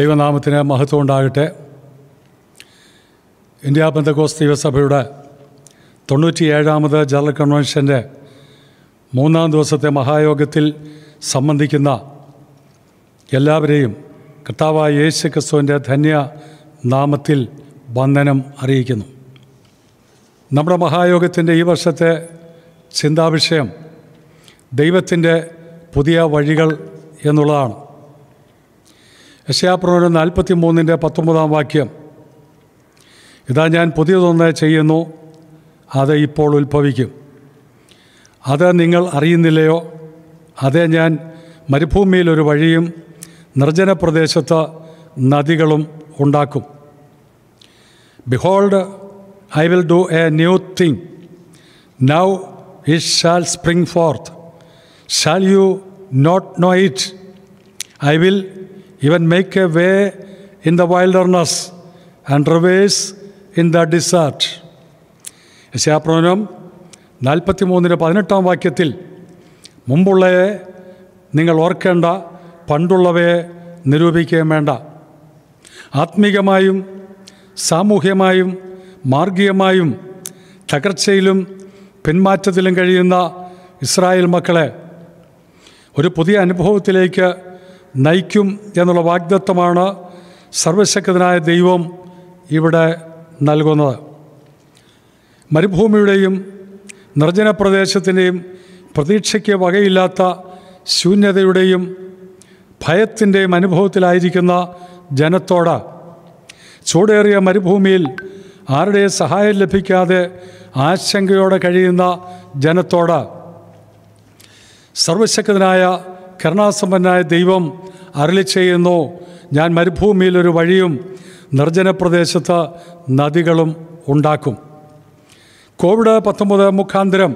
ദൈവനാമത്തിന് മഹത്വം ഉണ്ടാകട്ടെ ഇന്ത്യ ബന്ധകോസ് ദൈവസഭയുടെ ഏഴാമത് ജനറൽ കൺവെൻഷൻ്റെ മൂന്നാം ദിവസത്തെ മഹായോഗത്തിൽ സംബന്ധിക്കുന്ന എല്ലാവരെയും കർത്താവായ യേശു ക്രിസ്തുവിൻ്റെ ധന്യ നാമത്തിൽ വന്ദനം അറിയിക്കുന്നു നമ്മുടെ മഹായോഗത്തിൻ്റെ ഈ വർഷത്തെ ചിന്താവിഷയം ദൈവത്തിൻ്റെ പുതിയ വഴികൾ എന്നുള്ളതാണ് യശയാപ്രവനം നാൽപ്പത്തി മൂന്നിൻ്റെ പത്തൊമ്പതാം വാക്യം ഇതാ ഞാൻ പുതിയതൊന്ന് ചെയ്യുന്നു അത് ഇപ്പോൾ ഉത്ഭവിക്കും അത് നിങ്ങൾ അറിയുന്നില്ലയോ അതേ ഞാൻ മരുഭൂമിയിൽ ഒരു വഴിയും നിർജ്ജന പ്രദേശത്ത് നദികളും ഉണ്ടാക്കും behold I will do a new thing now it shall spring forth shall you not know it I will even make a way in the wilderness and rivers in the desert. യശാപ്രവനം നാൽപ്പത്തി മൂന്നിന് പതിനെട്ടാം വാക്യത്തിൽ മുമ്പുള്ളവയെ നിങ്ങൾ ഓർക്കേണ്ട പണ്ടുള്ളവയെ നിരൂപിക്കുകയും വേണ്ട ആത്മീകമായും സാമൂഹ്യമായും മാർഗീയമായും തകർച്ചയിലും പിന്മാറ്റത്തിലും കഴിയുന്ന Israel മക്കളെ ഒരു പുതിയ അനുഭവത്തിലേക്ക് നയിക്കും എന്നുള്ള വാഗ്ദത്വമാണ് സർവശക്തനായ ദൈവം ഇവിടെ നൽകുന്നത് മരുഭൂമിയുടെയും നിർജ്ജന പ്രദേശത്തിൻ്റെയും പ്രതീക്ഷയ്ക്ക് വകയില്ലാത്ത ശൂന്യതയുടെയും ഭയത്തിൻ്റെയും അനുഭവത്തിലായിരിക്കുന്ന ജനത്തോട് ചൂടേറിയ മരുഭൂമിയിൽ ആരുടെയും സഹായം ലഭിക്കാതെ ആശങ്കയോടെ കഴിയുന്ന ജനത്തോട് സർവശക്തനായ കരുണാസമ്പന്നായ ദൈവം അരളി ചെയ്യുന്നു ഞാൻ മരുഭൂമിയിലൊരു വഴിയും നിർജ്ജന പ്രദേശത്ത് നദികളും ഉണ്ടാക്കും കോവിഡ് പത്തൊമ്പത് മുഖാന്തരം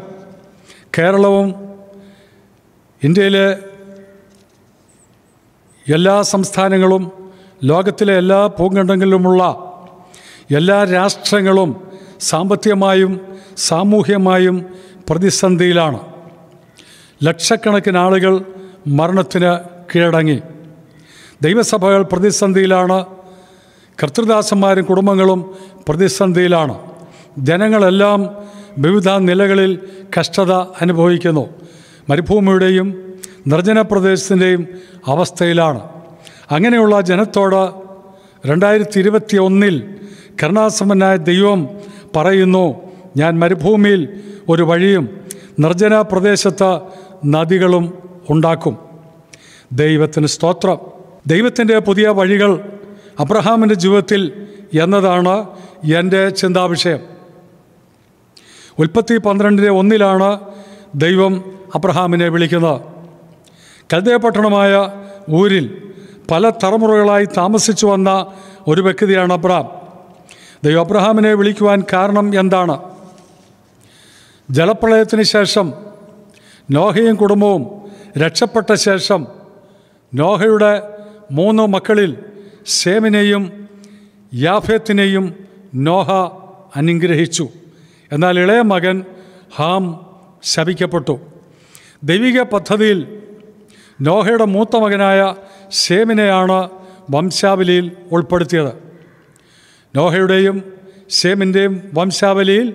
കേരളവും ഇന്ത്യയിലെ എല്ലാ സംസ്ഥാനങ്ങളും ലോകത്തിലെ എല്ലാ ഭൂഖണ്ഡങ്ങളിലുമുള്ള എല്ലാ രാഷ്ട്രങ്ങളും സാമ്പത്തികമായും സാമൂഹ്യമായും പ്രതിസന്ധിയിലാണ് ലക്ഷക്കണക്കിന് ആളുകൾ മരണത്തിന് കീഴടങ്ങി ദൈവസഭകൾ പ്രതിസന്ധിയിലാണ് കർത്തൃദാസന്മാരും കുടുംബങ്ങളും പ്രതിസന്ധിയിലാണ് ജനങ്ങളെല്ലാം വിവിധ നിലകളിൽ കഷ്ടത അനുഭവിക്കുന്നു മരുഭൂമിയുടെയും നിർജ്ജന പ്രദേശത്തിൻ്റെയും അവസ്ഥയിലാണ് അങ്ങനെയുള്ള ജനത്തോട് രണ്ടായിരത്തി ഇരുപത്തി ഒന്നിൽ കരുണാസമ്പന്നായ ദൈവം പറയുന്നു ഞാൻ മരുഭൂമിയിൽ ഒരു വഴിയും നിർജ്ജന പ്രദേശത്ത് നദികളും ഉണ്ടാക്കും ദൈവത്തിന് സ്തോത്രം ദൈവത്തിൻ്റെ പുതിയ വഴികൾ അബ്രഹാമിൻ്റെ ജീവിതത്തിൽ എന്നതാണ് എൻ്റെ ചിന്താവിഷയം ഉൽപ്പത്തി പന്ത്രണ്ടിൻ്റെ ഒന്നിലാണ് ദൈവം അബ്രഹാമിനെ വിളിക്കുന്നത് കൽതയപട്ടണമായ ഊരിൽ പല തലമുറകളായി താമസിച്ചു വന്ന ഒരു വ്യക്തിയാണ് അബ്രഹാം ദൈവം അബ്രഹാമിനെ വിളിക്കുവാൻ കാരണം എന്താണ് ജലപ്രളയത്തിന് ശേഷം നോഹയും കുടുംബവും രക്ഷപ്പെട്ട ശേഷം നോഹയുടെ മൂന്ന് മക്കളിൽ സേമിനെയും യാഫേത്തിനെയും നോഹ അനുഗ്രഹിച്ചു എന്നാൽ ഇളയ മകൻ ഹാം ശപിക്കപ്പെട്ടു ദൈവിക പദ്ധതിയിൽ നോഹയുടെ മൂത്ത മകനായ സേമിനെയാണ് വംശാവലിയിൽ ഉൾപ്പെടുത്തിയത് നോഹയുടെയും സേമിൻ്റെയും വംശാവലിയിൽ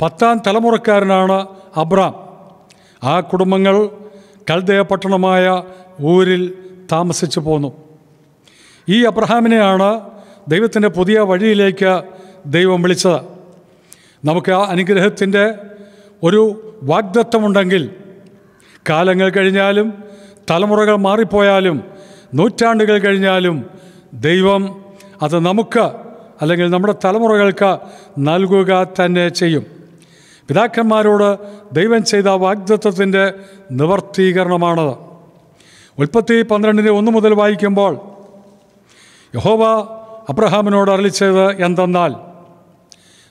പത്താം തലമുറക്കാരനാണ് അബ്രാം ആ കുടുംബങ്ങൾ കൽദയ പട്ടണമായ ഊരിൽ താമസിച്ചു പോന്നു ഈ അബ്രഹാമിനെയാണ് ദൈവത്തിൻ്റെ പുതിയ വഴിയിലേക്ക് ദൈവം വിളിച്ചത് നമുക്ക് ആ അനുഗ്രഹത്തിൻ്റെ ഒരു വാഗ്ദത്വമുണ്ടെങ്കിൽ കാലങ്ങൾ കഴിഞ്ഞാലും തലമുറകൾ മാറിപ്പോയാലും നൂറ്റാണ്ടുകൾ കഴിഞ്ഞാലും ദൈവം അത് നമുക്ക് അല്ലെങ്കിൽ നമ്മുടെ തലമുറകൾക്ക് നൽകുക തന്നെ ചെയ്യും പിതാക്കന്മാരോട് ദൈവം ചെയ്ത വാഗ്ദത്വത്തിൻ്റെ നിവർത്തീകരണമാണത് ഉൽപ്പത്തി പന്ത്രണ്ടിൻ്റെ ഒന്ന് മുതൽ വായിക്കുമ്പോൾ യഹോവ അബ്രഹാമിനോട് അറിയിച്ചത് എന്തെന്നാൽ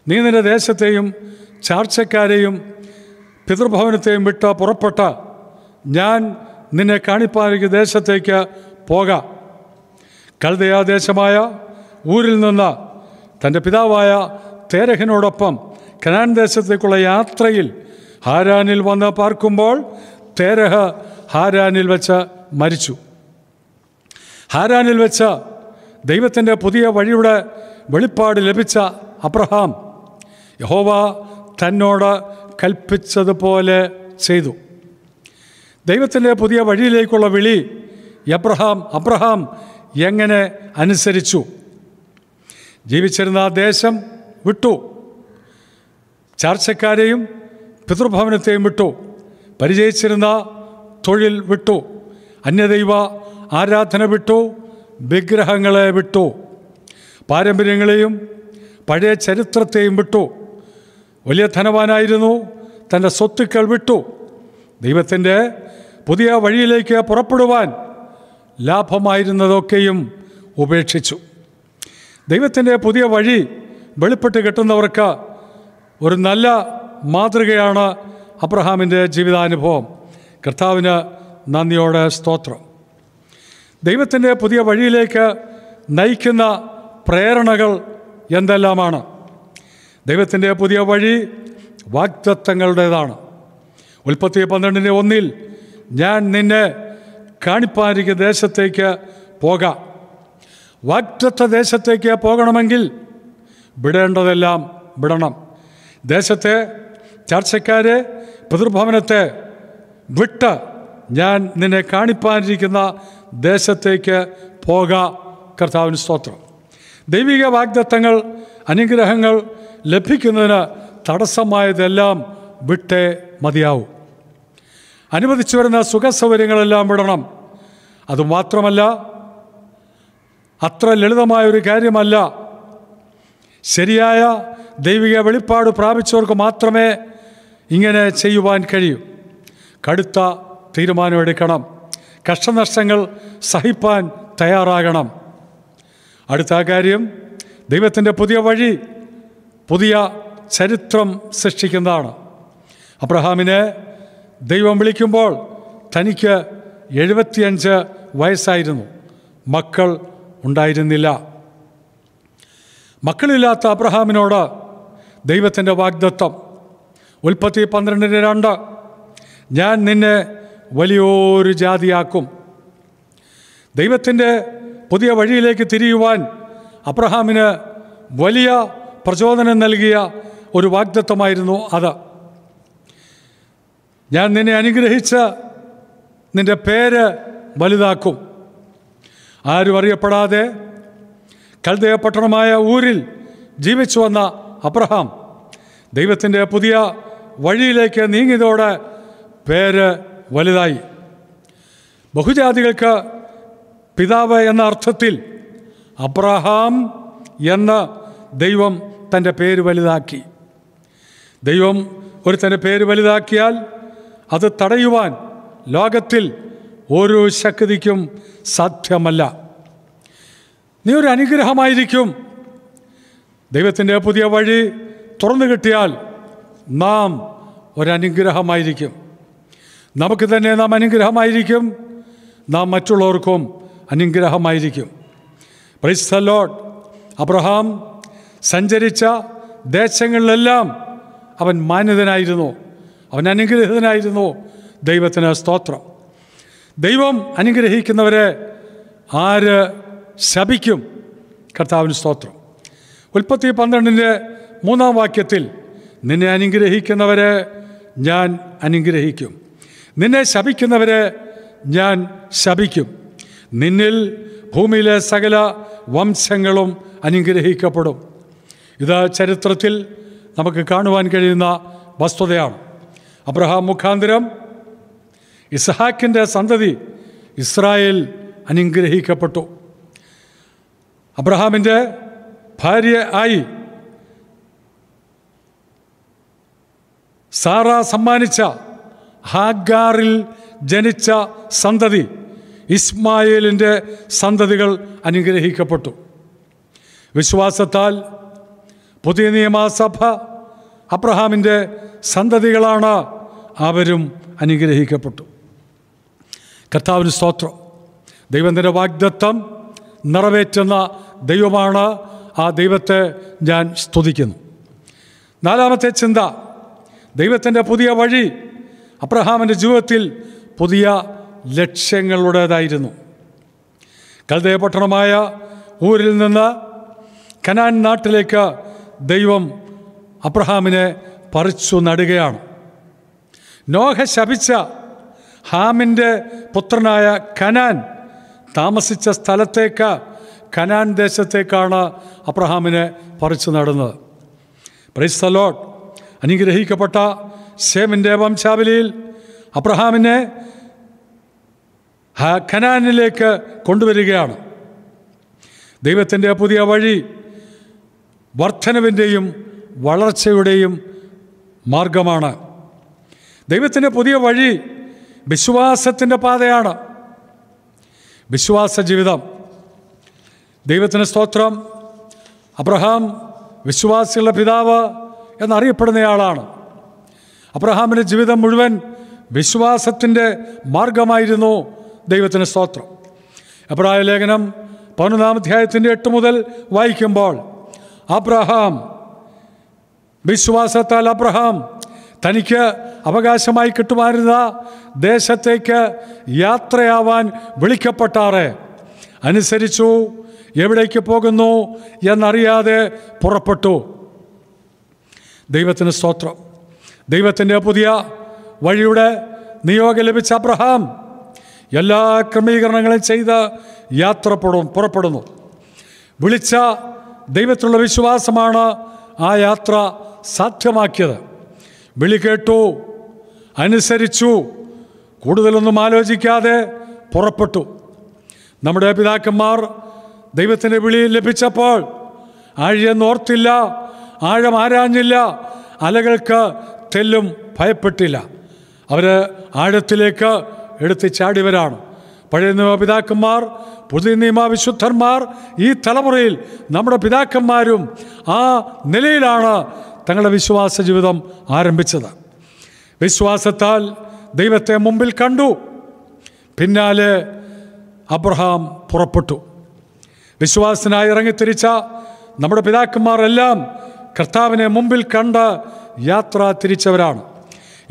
നീ നിന്റെ ദേശത്തെയും ചാർച്ചക്കാരെയും പിതൃഭവനത്തെയും വിട്ട് പുറപ്പെട്ട ഞാൻ നിന്നെ കാണിപ്പാനിക്ക് ദേശത്തേക്ക് പോകാം ദേശമായ ഊരിൽ നിന്ന് തൻ്റെ പിതാവായ തേരഹിനോടൊപ്പം കനാൻ ദേശത്തേക്കുള്ള യാത്രയിൽ ഹാരാനിൽ വന്ന് പാർക്കുമ്പോൾ തേരഹ ഹാരാനിൽ വെച്ച് മരിച്ചു ഹാരാനിൽ വെച്ച് ദൈവത്തിൻ്റെ പുതിയ വഴിയുടെ വെളിപ്പാട് ലഭിച്ച അബ്രഹാം യഹോവ തന്നോട് കൽപ്പിച്ചതുപോലെ ചെയ്തു ദൈവത്തിൻ്റെ പുതിയ വഴിയിലേക്കുള്ള വിളി എബ്രഹാം അബ്രഹാം എങ്ങനെ അനുസരിച്ചു ജീവിച്ചിരുന്ന ആ ദേശം വിട്ടു ചാർച്ചക്കാരെയും പിതൃഭവനത്തെയും വിട്ടു പരിചയിച്ചിരുന്ന തൊഴിൽ വിട്ടു അന്യദൈവ ആരാധന വിട്ടു വിഗ്രഹങ്ങളെ വിട്ടു പാരമ്പര്യങ്ങളെയും പഴയ ചരിത്രത്തെയും വിട്ടു വലിയ ധനവാനായിരുന്നു തൻ്റെ സ്വത്തുക്കൾ വിട്ടു ദൈവത്തിൻ്റെ പുതിയ വഴിയിലേക്ക് പുറപ്പെടുവാൻ ലാഭമായിരുന്നതൊക്കെയും ഉപേക്ഷിച്ചു ദൈവത്തിൻ്റെ പുതിയ വഴി വെളിപ്പെട്ട് കിട്ടുന്നവർക്ക് ഒരു നല്ല മാതൃകയാണ് അബ്രഹാമിൻ്റെ ജീവിതാനുഭവം കർത്താവിന് നന്ദിയോടെ സ്തോത്രം ദൈവത്തിൻ്റെ പുതിയ വഴിയിലേക്ക് നയിക്കുന്ന പ്രേരണകൾ എന്തെല്ലാമാണ് ദൈവത്തിൻ്റെ പുതിയ വഴി വാഗ്ദത്തങ്ങളുടേതാണ് ഉൽപ്പത്തി പന്ത്രണ്ടിൻ്റെ ഒന്നിൽ ഞാൻ നിന്നെ കാണിപ്പാനിക്ക് ദേശത്തേക്ക് പോകാം വാഗ്ദത്ത ദേശത്തേക്ക് പോകണമെങ്കിൽ വിടേണ്ടതെല്ലാം വിടണം ദേശത്തെ ചർച്ചക്കാരെ പിതൃഭവനത്തെ വിട്ട് ഞാൻ നിന്നെ കാണിപ്പാനിരിക്കുന്ന ദേശത്തേക്ക് പോക കർത്താവിന് സ്തോത്രം ദൈവിക വാഗ്ദത്തങ്ങൾ അനുഗ്രഹങ്ങൾ ലഭിക്കുന്നതിന് തടസ്സമായതെല്ലാം വിട്ടേ മതിയാവും അനുവദിച്ചു വരുന്ന സുഖസൗകര്യങ്ങളെല്ലാം വിടണം അതുമാത്രമല്ല അത്ര ലളിതമായൊരു കാര്യമല്ല ശരിയായ ദൈവിക വെളിപ്പാട് പ്രാപിച്ചവർക്ക് മാത്രമേ ഇങ്ങനെ ചെയ്യുവാൻ കഴിയൂ കടുത്ത തീരുമാനമെടുക്കണം കഷ്ടനഷ്ടങ്ങൾ സഹിപ്പാൻ തയ്യാറാകണം അടുത്ത കാര്യം ദൈവത്തിൻ്റെ പുതിയ വഴി പുതിയ ചരിത്രം സൃഷ്ടിക്കുന്നതാണ് അബ്രഹാമിനെ ദൈവം വിളിക്കുമ്പോൾ തനിക്ക് എഴുപത്തിയഞ്ച് വയസ്സായിരുന്നു മക്കൾ ഉണ്ടായിരുന്നില്ല മക്കളില്ലാത്ത അബ്രഹാമിനോട് ദൈവത്തിൻ്റെ വാഗ്ദത്വം ഉൽപ്പത്തി പന്ത്രണ്ടിന് രണ്ട് ഞാൻ നിന്നെ വലിയൊരു ജാതിയാക്കും ദൈവത്തിൻ്റെ പുതിയ വഴിയിലേക്ക് തിരിയുവാൻ അബ്രഹാമിന് വലിയ പ്രചോദനം നൽകിയ ഒരു വാഗ്ദത്വമായിരുന്നു അത് ഞാൻ നിന്നെ അനുഗ്രഹിച്ച് നിൻ്റെ പേര് വലുതാക്കും ആരും അറിയപ്പെടാതെ കൽതയ പട്ടണമായ ഊരിൽ ജീവിച്ചു വന്ന അബ്രഹാം ദൈവത്തിൻ്റെ പുതിയ വഴിയിലേക്ക് നീങ്ങിയതോടെ പേര് വലുതായി ബഹുജാതികൾക്ക് പിതാവ് എന്ന അർത്ഥത്തിൽ അബ്രഹാം എന്ന ദൈവം തൻ്റെ പേര് വലുതാക്കി ദൈവം ഒരു തൻ്റെ പേര് വലുതാക്കിയാൽ അത് തടയുവാൻ ലോകത്തിൽ ഓരോ ശക്തിക്കും സാധ്യമല്ല നീ ഒരു അനുഗ്രഹമായിരിക്കും ദൈവത്തിൻ്റെ പുതിയ വഴി തുറന്നു കിട്ടിയാൽ നാം ഒരനുഗ്രഹമായിരിക്കും നമുക്ക് തന്നെ നാം അനുഗ്രഹമായിരിക്കും നാം മറ്റുള്ളവർക്കും അനുഗ്രഹമായിരിക്കും പ്രൈസ് അബ്രഹാം സഞ്ചരിച്ച ദേശങ്ങളിലെല്ലാം അവൻ മാന്യതനായിരുന്നു അവൻ അനുഗ്രഹിതനായിരുന്നു ദൈവത്തിന് സ്തോത്രം ദൈവം അനുഗ്രഹിക്കുന്നവരെ ആര് ശപിക്കും കർത്താവിന് സ്തോത്രം ഉൽപ്പത്തി പന്ത്രണ്ടിൻ്റെ മൂന്നാം വാക്യത്തിൽ നിന്നെ അനുഗ്രഹിക്കുന്നവരെ ഞാൻ അനുഗ്രഹിക്കും നിന്നെ ശപിക്കുന്നവരെ ഞാൻ ശപിക്കും നിന്നിൽ ഭൂമിയിലെ സകല വംശങ്ങളും അനുഗ്രഹിക്കപ്പെടും ഇത് ചരിത്രത്തിൽ നമുക്ക് കാണുവാൻ കഴിയുന്ന വസ്തുതയാണ് അബ്രഹാം മുഖാന്തരം ഇസ്ഹാക്കിൻ്റെ സന്തതി ഇസ്രായേൽ അനുഗ്രഹിക്കപ്പെട്ടു അബ്രഹാമിൻ്റെ ഭാര്യ ആയി സാറ സമ്മാനിച്ച ഹാഗാറിൽ ജനിച്ച സന്തതി ഇസ്മായേലിൻ്റെ സന്തതികൾ അനുഗ്രഹിക്കപ്പെട്ടു വിശ്വാസത്താൽ പുതിയ നിയമസഭ അബ്രഹാമിൻ്റെ സന്തതികളാണ് അവരും അനുഗ്രഹിക്കപ്പെട്ടു കർത്താവിന് സ്തോത്രം ദൈവത്തിൻ്റെ വാഗ്ദത്വം നിറവേറ്റുന്ന ദൈവമാണ് ആ ദൈവത്തെ ഞാൻ സ്തുതിക്കുന്നു നാലാമത്തെ ചിന്ത ദൈവത്തിൻ്റെ പുതിയ വഴി അബ്രഹാമിൻ്റെ ജീവിതത്തിൽ പുതിയ ലക്ഷ്യങ്ങളുടേതായിരുന്നു കൽതയ പട്ടണമായ ഊരിൽ നിന്ന് കനാൻ നാട്ടിലേക്ക് ദൈവം അബ്രഹാമിനെ പറിച്ചു നടുകയാണ് നോഹ ശപിച്ച ഹാമിൻ്റെ പുത്രനായ കനാൻ താമസിച്ച സ്ഥലത്തേക്ക് കനാൻ ദേശത്തേക്കാണ് അബ്രഹാമിനെ പറിച്ചു നടുന്നത് പ്രൈസ് തലോട്ട് അനുഗ്രഹിക്കപ്പെട്ട സേമിൻ്റെ വംശാവലിയിൽ അബ്രഹാമിനെ ഖനാനിലേക്ക് കൊണ്ടുവരികയാണ് ദൈവത്തിൻ്റെ പുതിയ വഴി വർധനവിൻ്റെയും വളർച്ചയുടെയും മാർഗമാണ് ദൈവത്തിൻ്റെ പുതിയ വഴി വിശ്വാസത്തിൻ്റെ പാതയാണ് വിശ്വാസ ജീവിതം ദൈവത്തിന് സ്തോത്രം അബ്രഹാം വിശ്വാസികളുടെ പിതാവ് എന്നറിയപ്പെടുന്നയാളാണ് അബ്രഹാമിൻ്റെ ജീവിതം മുഴുവൻ വിശ്വാസത്തിൻ്റെ മാർഗമായിരുന്നു ദൈവത്തിന് സ്തോത്രം അബ്രഹായ ലേഖനം പതിനൊന്നാം അധ്യായത്തിൻ്റെ എട്ട് മുതൽ വായിക്കുമ്പോൾ അബ്രഹാം വിശ്വാസത്താൽ അബ്രഹാം തനിക്ക് അവകാശമായി കിട്ടുമായിരുന്ന ദേശത്തേക്ക് യാത്രയാവാൻ വിളിക്കപ്പെട്ടാറേ അനുസരിച്ചു എവിടേക്ക് പോകുന്നു എന്നറിയാതെ പുറപ്പെട്ടു ദൈവത്തിന് സ്തോത്രം ദൈവത്തിൻ്റെ പുതിയ വഴിയുടെ നിയോഗം ലഭിച്ച അബ്രഹാം എല്ലാ ക്രമീകരണങ്ങളും ചെയ്ത് യാത്രപ്പെടും പുറപ്പെടുന്നു വിളിച്ച ദൈവത്തിലുള്ള വിശ്വാസമാണ് ആ യാത്ര സാധ്യമാക്കിയത് വിളി കേട്ടു അനുസരിച്ചു കൂടുതലൊന്നും ആലോചിക്കാതെ പുറപ്പെട്ടു നമ്മുടെ പിതാക്കന്മാർ ദൈവത്തിൻ്റെ വിളി ലഭിച്ചപ്പോൾ ആഴിയെന്നോർത്തില്ല ആഴം ആരാഞ്ഞില്ല അലകൾക്ക് തെല്ലും ഭയപ്പെട്ടില്ല അവർ ആഴത്തിലേക്ക് എടുത്ത് ചാടിവരാണ് പഴയ നിയമ പിതാക്കന്മാർ പുതിയ നിയമ വിശുദ്ധന്മാർ ഈ തലമുറയിൽ നമ്മുടെ പിതാക്കന്മാരും ആ നിലയിലാണ് തങ്ങളുടെ വിശ്വാസ ജീവിതം ആരംഭിച്ചത് വിശ്വാസത്താൽ ദൈവത്തെ മുമ്പിൽ കണ്ടു പിന്നാലെ അബ്രഹാം പുറപ്പെട്ടു വിശ്വാസനായി ഇറങ്ങിത്തിരിച്ച നമ്മുടെ പിതാക്കന്മാരെല്ലാം കർത്താവിനെ മുമ്പിൽ കണ്ട് യാത്ര തിരിച്ചവരാണ്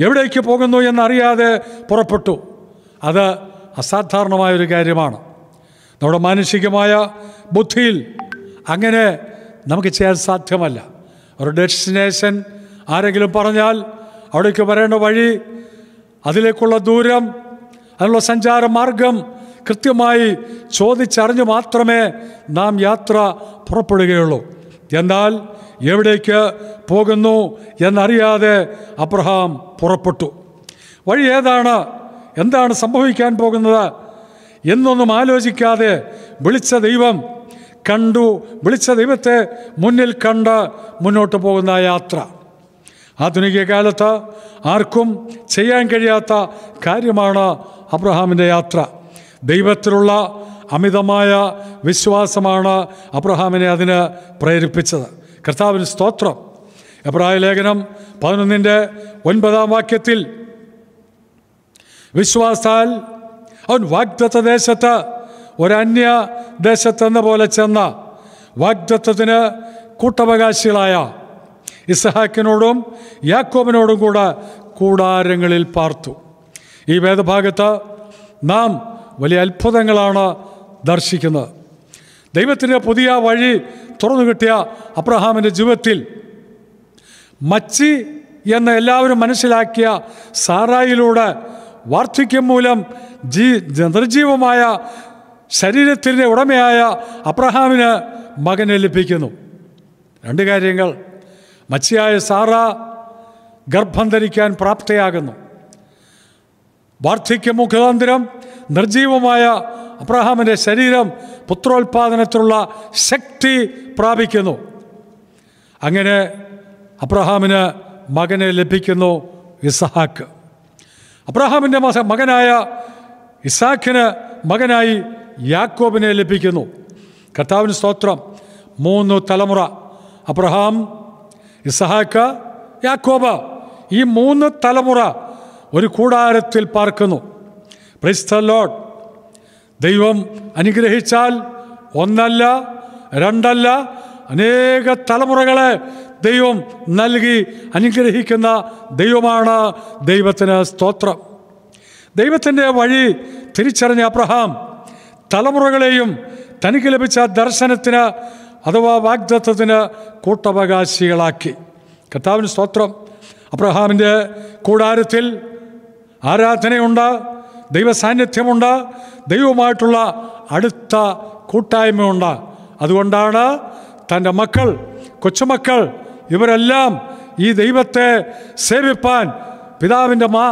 എവിടേക്ക് പോകുന്നു എന്നറിയാതെ പുറപ്പെട്ടു അത് അസാധാരണമായൊരു കാര്യമാണ് നമ്മുടെ മാനുഷികമായ ബുദ്ധിയിൽ അങ്ങനെ നമുക്ക് ചെയ്യാൻ സാധ്യമല്ല ഒരു ഡെസ്റ്റിനേഷൻ ആരെങ്കിലും പറഞ്ഞാൽ അവിടേക്ക് വരേണ്ട വഴി അതിലേക്കുള്ള ദൂരം അതിനുള്ള സഞ്ചാര മാർഗം കൃത്യമായി ചോദിച്ചറിഞ്ഞ് മാത്രമേ നാം യാത്ര പുറപ്പെടുകയുള്ളൂ എന്നാൽ എവിടേക്ക് പോകുന്നു എന്നറിയാതെ അബ്രഹാം പുറപ്പെട്ടു വഴി ഏതാണ് എന്താണ് സംഭവിക്കാൻ പോകുന്നത് എന്നൊന്നും ആലോചിക്കാതെ വിളിച്ച ദൈവം കണ്ടു വിളിച്ച ദൈവത്തെ മുന്നിൽ കണ്ട് മുന്നോട്ട് പോകുന്ന യാത്ര ആധുനിക കാലത്ത് ആർക്കും ചെയ്യാൻ കഴിയാത്ത കാര്യമാണ് അബ്രഹാമിൻ്റെ യാത്ര ദൈവത്തിലുള്ള അമിതമായ വിശ്വാസമാണ് അബ്രഹാമിനെ അതിന് പ്രേരിപ്പിച്ചത് കർത്താവിന് സ്തോത്രം എബ്രായ ലേഖനം പതിനൊന്നിൻ്റെ ഒൻപതാം വാക്യത്തിൽ വിശ്വാസാൽ അവൻ വാഗ്ദത്ത ദേശത്ത് ഒരന്യ ദേശത്തെന്ന പോലെ ചെന്ന വാഗ്ദത്വത്തിന് കൂട്ടവകാശികളായ ഇസഹാക്കിനോടും യാക്കോബിനോടും കൂടെ കൂടാരങ്ങളിൽ പാർത്തു ഈ വേദഭാഗത്ത് നാം വലിയ അത്ഭുതങ്ങളാണ് ദർശിക്കുന്നത് ദൈവത്തിന് പുതിയ വഴി തുറന്നു കിട്ടിയ അബ്രഹാമിൻ്റെ ജീവിതത്തിൽ മച്ചി എന്ന് എല്ലാവരും മനസ്സിലാക്കിയ സാറായിലൂടെ വാർദ്ധക്യം മൂലം ജീ നിർജീവമായ ശരീരത്തിൻ്റെ ഉടമയായ അബ്രഹാമിന് മകനെ ലഭിക്കുന്നു രണ്ട് കാര്യങ്ങൾ മച്ചിയായ സാറ ഗർഭം ധരിക്കാൻ പ്രാപ്തയാകുന്നു വാർദ്ധക്യ മുഖാന്തരം നിർജീവമായ അബ്രഹാമിൻ്റെ ശരീരം പുത്രോത്പാദനത്തിലുള്ള ശക്തി പ്രാപിക്കുന്നു അങ്ങനെ അബ്രഹാമിന് മകനെ ലഭിക്കുന്നു ഇസഹാക്ക് അബ്രഹാമിൻ്റെ മകനായ ഇസാഖിന് മകനായി യാക്കോബിനെ ലഭിക്കുന്നു കർത്താവിന് സ്തോത്രം മൂന്ന് തലമുറ അബ്രഹാം ഇസഹാക്ക് യാക്കോബ് ഈ മൂന്ന് തലമുറ ഒരു കൂടാരത്തിൽ പാർക്കുന്നു പ്രൈസ് ലോഡ് ദൈവം അനുഗ്രഹിച്ചാൽ ഒന്നല്ല രണ്ടല്ല അനേക തലമുറകളെ ദൈവം നൽകി അനുഗ്രഹിക്കുന്ന ദൈവമാണ് ദൈവത്തിന് സ്തോത്രം ദൈവത്തിൻ്റെ വഴി തിരിച്ചറിഞ്ഞ അബ്രഹാം തലമുറകളെയും തനിക്ക് ലഭിച്ച ദർശനത്തിന് അഥവാ വാഗ്ദത്വത്തിന് കൂട്ടവകാശികളാക്കി കർത്താവിന് സ്തോത്രം അബ്രഹാമിൻ്റെ കൂടാരത്തിൽ ആരാധനയുണ്ട് ദൈവസാന്നിധ്യമുണ്ട് ദൈവമായിട്ടുള്ള അടുത്ത കൂട്ടായ്മയുണ്ട് അതുകൊണ്ടാണ് തൻ്റെ മക്കൾ കൊച്ചുമക്കൾ ഇവരെല്ലാം ഈ ദൈവത്തെ സേവിപ്പാൻ പിതാവിൻ്റെ മാ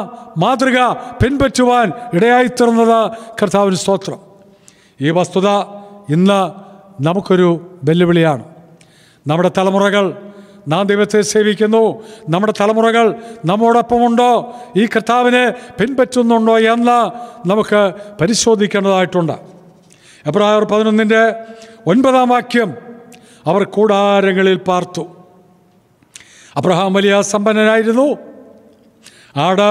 മാതൃക പിൻപറ്റുവാൻ ഇടയായിത്തീർന്നത് കർത്താവിന് സ്തോത്രം ഈ വസ്തുത ഇന്ന് നമുക്കൊരു വെല്ലുവിളിയാണ് നമ്മുടെ തലമുറകൾ നാം ദൈവത്തെ സേവിക്കുന്നു നമ്മുടെ തലമുറകൾ നമ്മോടൊപ്പമുണ്ടോ ഈ കർത്താവിനെ പിൻപറ്റുന്നുണ്ടോ എന്ന് നമുക്ക് പരിശോധിക്കേണ്ടതായിട്ടുണ്ട് എബ്രായർ പതിനൊന്നിൻ്റെ ഒൻപതാം വാക്യം അവർ കൂടാരങ്ങളിൽ പാർത്തു അബ്രഹാം വലിയ സമ്പന്നനായിരുന്നു ആട്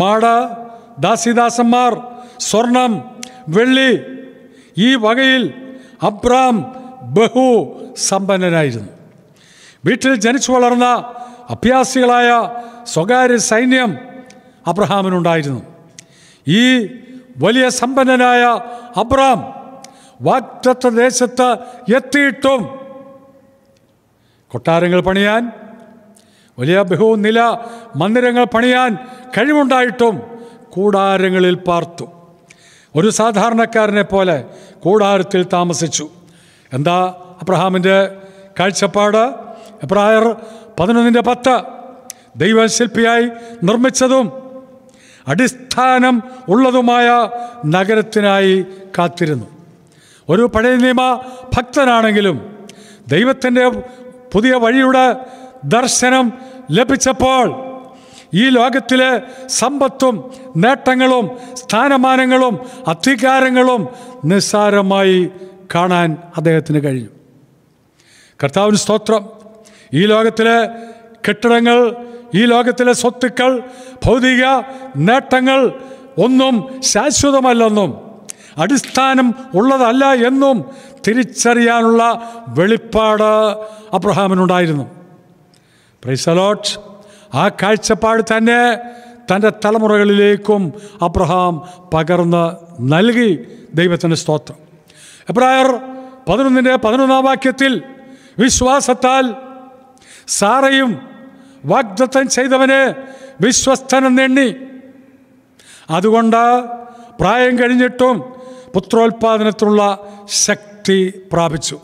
മാട് ദാസിദാസന്മാർ സ്വർണം വെള്ളി ഈ വകയിൽ അബ്രാം ബഹു സമ്പന്നനായിരുന്നു വീട്ടിൽ ജനിച്ചു വളർന്ന അഭ്യാസികളായ സ്വകാര്യ സൈന്യം അബ്രഹാമിനുണ്ടായിരുന്നു ഈ വലിയ സമ്പന്നനായ അബ്രാം വാറ്റത്ത ദേശത്ത് എത്തിയിട്ടും കൊട്ടാരങ്ങൾ പണിയാൻ വലിയ ബഹുവും നില മന്ദിരങ്ങൾ പണിയാൻ കഴിവുണ്ടായിട്ടും കൂടാരങ്ങളിൽ പാർത്തു ഒരു സാധാരണക്കാരനെ പോലെ കൂടാരത്തിൽ താമസിച്ചു എന്താ അബ്രഹാമിൻ്റെ കാഴ്ചപ്പാട് എബ്രായർ പതിനൊന്നിൻ്റെ പത്ത് ദൈവശില്പിയായി നിർമ്മിച്ചതും അടിസ്ഥാനം ഉള്ളതുമായ നഗരത്തിനായി കാത്തിരുന്നു ഒരു പഴയ നിയമ ഭക്തനാണെങ്കിലും ദൈവത്തിൻ്റെ പുതിയ വഴിയുടെ ദർശനം ലഭിച്ചപ്പോൾ ഈ ലോകത്തിലെ സമ്പത്തും നേട്ടങ്ങളും സ്ഥാനമാനങ്ങളും അധികാരങ്ങളും നിസ്സാരമായി കാണാൻ അദ്ദേഹത്തിന് കഴിഞ്ഞു കർത്താവിന് സ്തോത്രം ഈ ലോകത്തിലെ കെട്ടിടങ്ങൾ ഈ ലോകത്തിലെ സ്വത്തുക്കൾ ഭൗതിക നേട്ടങ്ങൾ ഒന്നും ശാശ്വതമല്ലെന്നും അടിസ്ഥാനം ഉള്ളതല്ല എന്നും തിരിച്ചറിയാനുള്ള വെളിപ്പാട് അബ്രഹാമിനുണ്ടായിരുന്നു പ്രൈസലോട്ട് ആ കാഴ്ചപ്പാട് തന്നെ തൻ്റെ തലമുറകളിലേക്കും അബ്രഹാം പകർന്ന് നൽകി ദൈവത്തിൻ്റെ സ്തോത്രം എബ്രായർ പതിനൊന്നിൻ്റെ പതിനൊന്നാം വാക്യത്തിൽ വിശ്വാസത്താൽ സാറയും വാഗ്ദത്തം ചെയ്തവനെ വിശ്വസ്തനം എണ്ണി അതുകൊണ്ട് പ്രായം കഴിഞ്ഞിട്ടും പുത്രോത്പാദനത്തിലുള്ള ശക്തി പ്രാപിച്ചു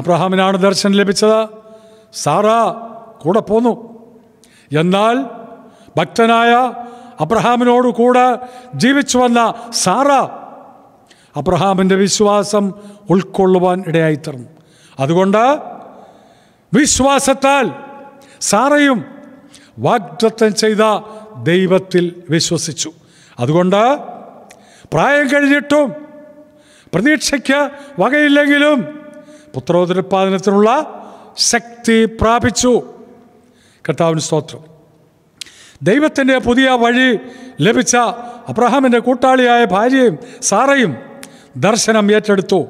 അബ്രഹാമിനാണ് ദർശനം ലഭിച്ചത് സാറ കൂടെ പോന്നു എന്നാൽ ഭക്തനായ അബ്രഹാമിനോട് കൂടെ ജീവിച്ചു വന്ന സാറ അബ്രഹാമിൻ്റെ വിശ്വാസം ഉൾക്കൊള്ളുവാൻ ഇടയായിത്തീർന്നു അതുകൊണ്ട് വിശ്വാസത്താൽ സാറയും വാഗ്ദത്തം ചെയ്ത ദൈവത്തിൽ വിശ്വസിച്ചു അതുകൊണ്ട് പ്രായം കഴിഞ്ഞിട്ടും പ്രതീക്ഷയ്ക്ക് വകയില്ലെങ്കിലും പുത്രോദരുത്പാദനത്തിനുള്ള ശക്തി പ്രാപിച്ചു കർത്താവിന് സ്തോത്രം ദൈവത്തിൻ്റെ പുതിയ വഴി ലഭിച്ച അബ്രഹാമിൻ്റെ കൂട്ടാളിയായ ഭാര്യയും സാറയും ദർശനം ഏറ്റെടുത്തു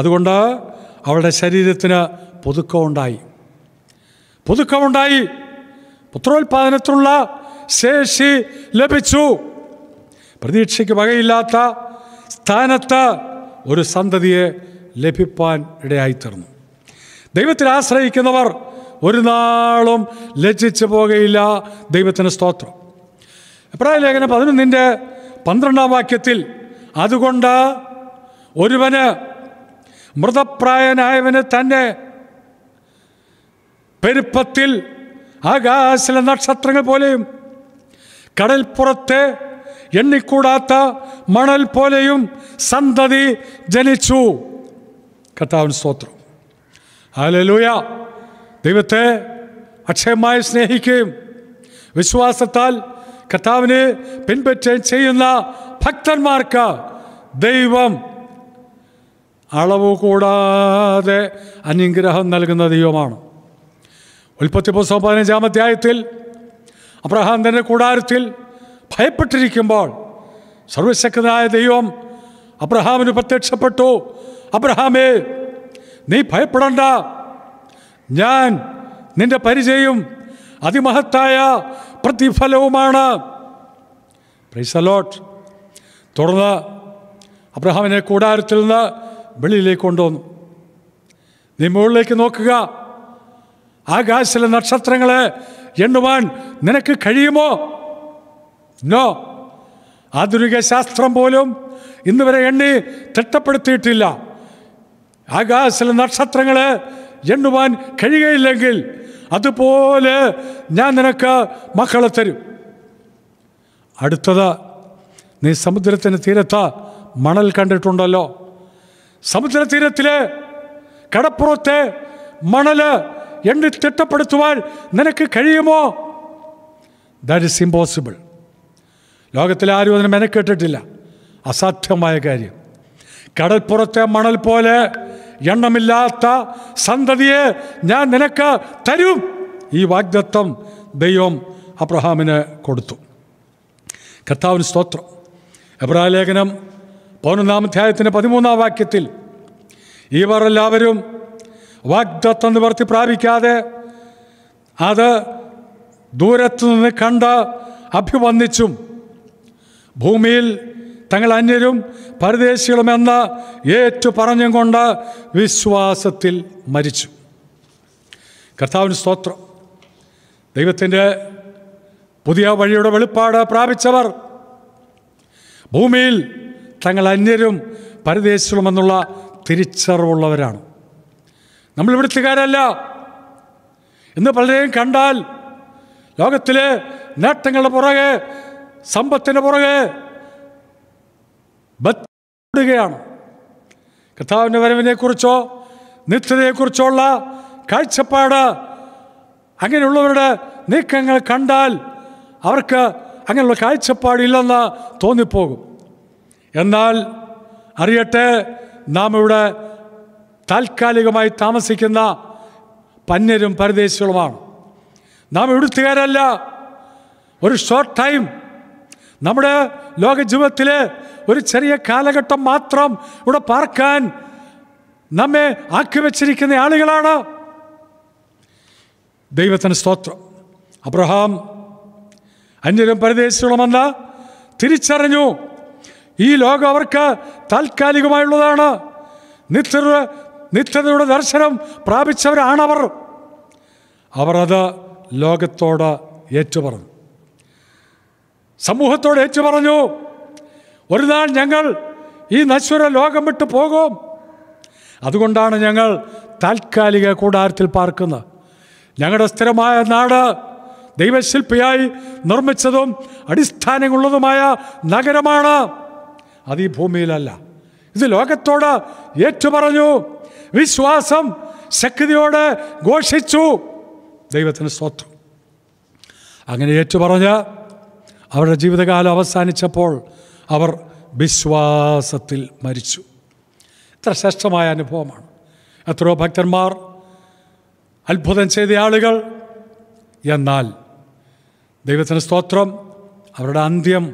അതുകൊണ്ട് അവളുടെ ശരീരത്തിന് പുതുക്കമുണ്ടായി പുതുക്കമുണ്ടായി പുത്രോത്പാദനത്തിനുള്ള ശേഷി ലഭിച്ചു പ്രതീക്ഷയ്ക്ക് വകയില്ലാത്ത സ്ഥാനത്ത് ഒരു സന്തതിയെ ലഭിപ്പാൻ ഇടയായിത്തീർന്നു ദൈവത്തിൽ ആശ്രയിക്കുന്നവർ ഒരു നാളും ലജ്ജിച്ചു പോകയില്ല ദൈവത്തിന് സ്തോത്രം എപ്രായ ലേഖനം പതിനൊന്നിൻ്റെ പന്ത്രണ്ടാം വാക്യത്തിൽ അതുകൊണ്ട് ഒരുവന് മൃതപ്രായനായവന് തന്നെ പെരുപ്പത്തിൽ ആകാശിലെ നക്ഷത്രങ്ങൾ പോലെയും കടൽപ്പുറത്തെ എണ്ണിക്കൂടാത്ത മണൽ പോലെയും സന്തതി ജനിച്ചു കർത്താവിൻ സ്തോത്രം അലലൂയ ദൈവത്തെ അക്ഷയമായി സ്നേഹിക്കുകയും വിശ്വാസത്താൽ കർത്താവിനെ പിൻപറ്റുകയും ചെയ്യുന്ന ഭക്തന്മാർക്ക് ദൈവം അളവ് കൂടാതെ അനുഗ്രഹം നൽകുന്ന ദൈവമാണ് ഉൽപ്പത്തി പുസ്തകം പതിനഞ്ചാം അധ്യായത്തിൽ അബ്രഹാം തൻ്റെ കൂടാരത്തിൽ ഭയപ്പെട്ടിരിക്കുമ്പോൾ സർവശക്തനായ ദൈവം അബ്രഹാമിന് പ്രത്യക്ഷപ്പെട്ടു അബ്രഹാമേ നീ ഭയപ്പെടണ്ട ഞാൻ നിന്റെ പരിചയം അതിമഹത്തായ പ്രതിഫലവുമാണ് പ്രൈസലോട്ട് തുടർന്ന് അബ്രഹാമിനെ കൂടാരത്തിൽ നിന്ന് വെളിയിലേക്ക് കൊണ്ടുവന്നു നീ മുകളിലേക്ക് നോക്കുക ആകാശിലെ നക്ഷത്രങ്ങളെ എണ്ണുവാൻ നിനക്ക് കഴിയുമോ നോ ആധുനിക ശാസ്ത്രം പോലും ഇന്ന് വരെ എണ്ണി തിട്ടപ്പെടുത്തിയിട്ടില്ല ആകാശിലെ നക്ഷത്രങ്ങളെ എണ്ണുവാൻ കഴിയുകയില്ലെങ്കിൽ അതുപോലെ ഞാൻ നിനക്ക് മക്കളെ തരും അടുത്തത് നീ സമുദ്രത്തിന് തീരത്ത് മണൽ കണ്ടിട്ടുണ്ടല്ലോ സമുദ്രതീരത്തിലെ കടപ്പുറത്തെ മണല് എന്നെ തിട്ടപ്പെടുത്തുവാൻ നിനക്ക് കഴിയുമോ ദാറ്റ് ഇസ് ഇമ്പോസിബിൾ ലോകത്തിൽ ആരും അതിനെ മെനക്കെട്ടിട്ടില്ല അസാധ്യമായ കാര്യം കടൽപ്പുറത്തെ മണൽ പോലെ എണ്ണമില്ലാത്ത സന്തതിയെ ഞാൻ നിനക്ക് തരും ഈ വാഗ്ദത്തം ദൈവം അബ്രഹാമിന് കൊടുത്തു കർത്താവിന് സ്തോത്രം എബ്രാലേഖനം പതിനൊന്നാം അധ്യായത്തിൻ്റെ പതിമൂന്നാം വാക്യത്തിൽ ഇവർ എല്ലാവരും വാഗ്ദത്ത നിവർത്തി പ്രാപിക്കാതെ അത് ദൂരത്തു നിന്ന് കണ്ട് അഭിവന്ദിച്ചും ഭൂമിയിൽ തങ്ങൾ അന്യരും പരദേശികളുമെന്ന് ഏറ്റു പറഞ്ഞും കൊണ്ട് വിശ്വാസത്തിൽ മരിച്ചു കർത്താവിന് സ്തോത്രം ദൈവത്തിൻ്റെ പുതിയ വഴിയുടെ വെളിപ്പാട് പ്രാപിച്ചവർ ഭൂമിയിൽ തങ്ങൾ അന്യരും പരദേശികളുമെന്നുള്ള തിരിച്ചറിവുള്ളവരാണ് നമ്മൾ ഇവിടുത്തുകാരല്ല എന്ന് പലരെയും കണ്ടാൽ ലോകത്തിലെ നേട്ടങ്ങളുടെ പുറകെ സമ്പത്തിൻ്റെ പുറകെ ബത്തിടുകയാണ് കർത്താവിൻ്റെ വരവിനെക്കുറിച്ചോ നിത്യതയെക്കുറിച്ചോ ഉള്ള കാഴ്ചപ്പാട് അങ്ങനെയുള്ളവരുടെ നീക്കങ്ങൾ കണ്ടാൽ അവർക്ക് അങ്ങനെയുള്ള കാഴ്ചപ്പാടില്ലെന്ന് തോന്നിപ്പോകും എന്നാൽ അറിയട്ടെ നാം ഇവിടെ താൽക്കാലികമായി താമസിക്കുന്ന പന്നരും പരദേശികളുമാണ് നാം എഴുത്തുകാരല്ല ഒരു ഷോർട്ട് ടൈം നമ്മുടെ ലോക ജീവിതത്തിലെ ഒരു ചെറിയ കാലഘട്ടം മാത്രം ഇവിടെ പാർക്കാൻ നമ്മെ ആക്കി വച്ചിരിക്കുന്ന ആളുകളാണ് ദൈവത്തിന് സ്തോത്രം അബ്രഹാം അന്യരും പരദേശികളുമെന്ന് തിരിച്ചറിഞ്ഞു ഈ ലോകം അവർക്ക് താൽക്കാലികമായുള്ളതാണ് നിത്യ നിത്യതയുടെ ദർശനം പ്രാപിച്ചവരാണവർ അവർ അത് ലോകത്തോട് ഏറ്റുപറഞ്ഞു സമൂഹത്തോട് ഏറ്റുപറഞ്ഞു ഒരു നാൾ ഞങ്ങൾ ഈ നശ്വര ലോകം വിട്ടു പോകും അതുകൊണ്ടാണ് ഞങ്ങൾ താൽക്കാലിക കൂടാരത്തിൽ പാർക്കുന്നത് ഞങ്ങളുടെ സ്ഥിരമായ നാട് ദൈവശില്പിയായി നിർമ്മിച്ചതും അടിസ്ഥാനങ്ങളുള്ളതുമായ നഗരമാണ് അത് ഈ ഭൂമിയിലല്ല ഇത് ലോകത്തോട് ഏറ്റുപറഞ്ഞു വിശ്വാസം ശക്തിയോട് ഘോഷിച്ചു ദൈവത്തിന് സ്വത്വം അങ്ങനെ ഏറ്റുപറഞ്ഞ് അവരുടെ ജീവിതകാലം അവസാനിച്ചപ്പോൾ അവർ വിശ്വാസത്തിൽ മരിച്ചു ഇത്ര ശ്രേഷ്ഠമായ അനുഭവമാണ് എത്രയോ ഭക്തന്മാർ അത്ഭുതം ചെയ്ത ആളുകൾ എന്നാൽ ദൈവത്തിന് സ്തോത്രം അവരുടെ അന്ത്യം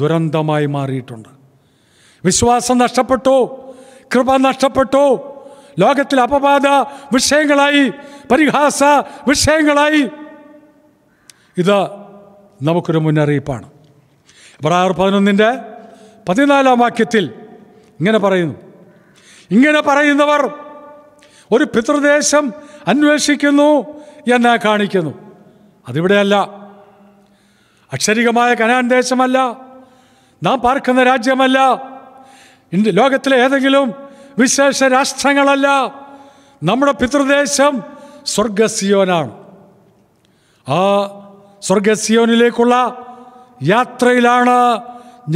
ദുരന്തമായി മാറിയിട്ടുണ്ട് വിശ്വാസം നഷ്ടപ്പെട്ടു കൃപ നഷ്ടപ്പെട്ടു ലോകത്തിൽ അപവാദ വിഷയങ്ങളായി പരിഹാസ വിഷയങ്ങളായി ഇത് നമുക്കൊരു മുന്നറിയിപ്പാണ് ഇബ്രാർ പതിനൊന്നിൻ്റെ പതിനാലാം വാക്യത്തിൽ ഇങ്ങനെ പറയുന്നു ഇങ്ങനെ പറയുന്നവർ ഒരു പിതൃദേശം അന്വേഷിക്കുന്നു എന്ന് കാണിക്കുന്നു അതിവിടെയല്ല അക്ഷരികമായ കനാൻ ദേശമല്ല നാം പാർക്കുന്ന രാജ്യമല്ല ലോകത്തിലെ ഏതെങ്കിലും വിശേഷ രാഷ്ട്രങ്ങളല്ല നമ്മുടെ പിതൃദേശം സ്വർഗസിയോനാണ് ആ സ്വർഗസിയോനിലേക്കുള്ള യാത്രയിലാണ്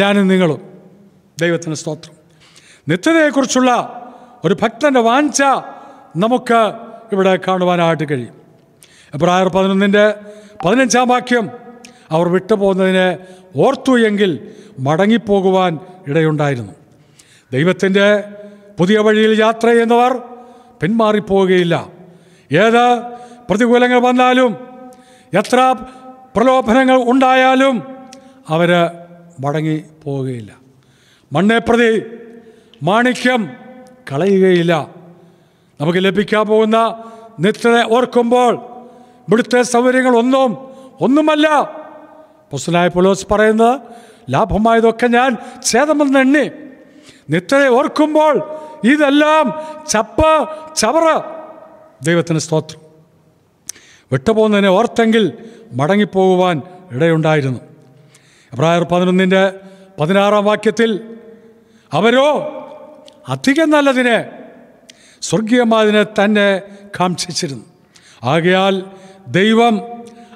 ഞാനും നിങ്ങളും ദൈവത്തിന് സ്തോത്രം നിത്യതയെക്കുറിച്ചുള്ള ഒരു ഭക്തൻ്റെ വാഞ്ച നമുക്ക് ഇവിടെ കാണുവാനായിട്ട് കഴിയും എബ്രായർ പതിനൊന്നിൻ്റെ പതിനഞ്ചാം വാക്യം അവർ വിട്ടുപോകുന്നതിനെ ഓർത്തു എങ്കിൽ മടങ്ങിപ്പോകുവാൻ ഇടയുണ്ടായിരുന്നു ദൈവത്തിൻ്റെ പുതിയ വഴിയിൽ യാത്ര ചെയ്യുന്നവർ പിന്മാറിപ്പോവുകയില്ല ഏത് പ്രതികൂലങ്ങൾ വന്നാലും എത്ര പ്രലോഭനങ്ങൾ ഉണ്ടായാലും അവർ മടങ്ങി പോവുകയില്ല മണ്ണേ പ്രതി മാണിക്യം കളയുകയില്ല നമുക്ക് ലഭിക്കാൻ പോകുന്ന നിത്യത ഓർക്കുമ്പോൾ ഇവിടുത്തെ സൗകര്യങ്ങളൊന്നും ഒന്നുമല്ല പുസ്തനായ പൊലോസ് പറയുന്നത് ലാഭമായതൊക്കെ ഞാൻ ഛേദമെന്ന് എണ്ണി നിത്യത ഓർക്കുമ്പോൾ ഇതെല്ലാം ചപ്പ് ചവറ് ദൈവത്തിന് സ്തോത്രം വിട്ടുപോകുന്നതിനെ ഓർത്തെങ്കിൽ മടങ്ങിപ്പോകുവാൻ ഇടയുണ്ടായിരുന്നു എബ്രായർ പതിനൊന്നിൻ്റെ പതിനാറാം വാക്യത്തിൽ അവരോ അധികം നല്ലതിനെ സ്വർഗീയമാതിനെ തന്നെ കാംക്ഷിച്ചിരുന്നു ആകയാൽ ദൈവം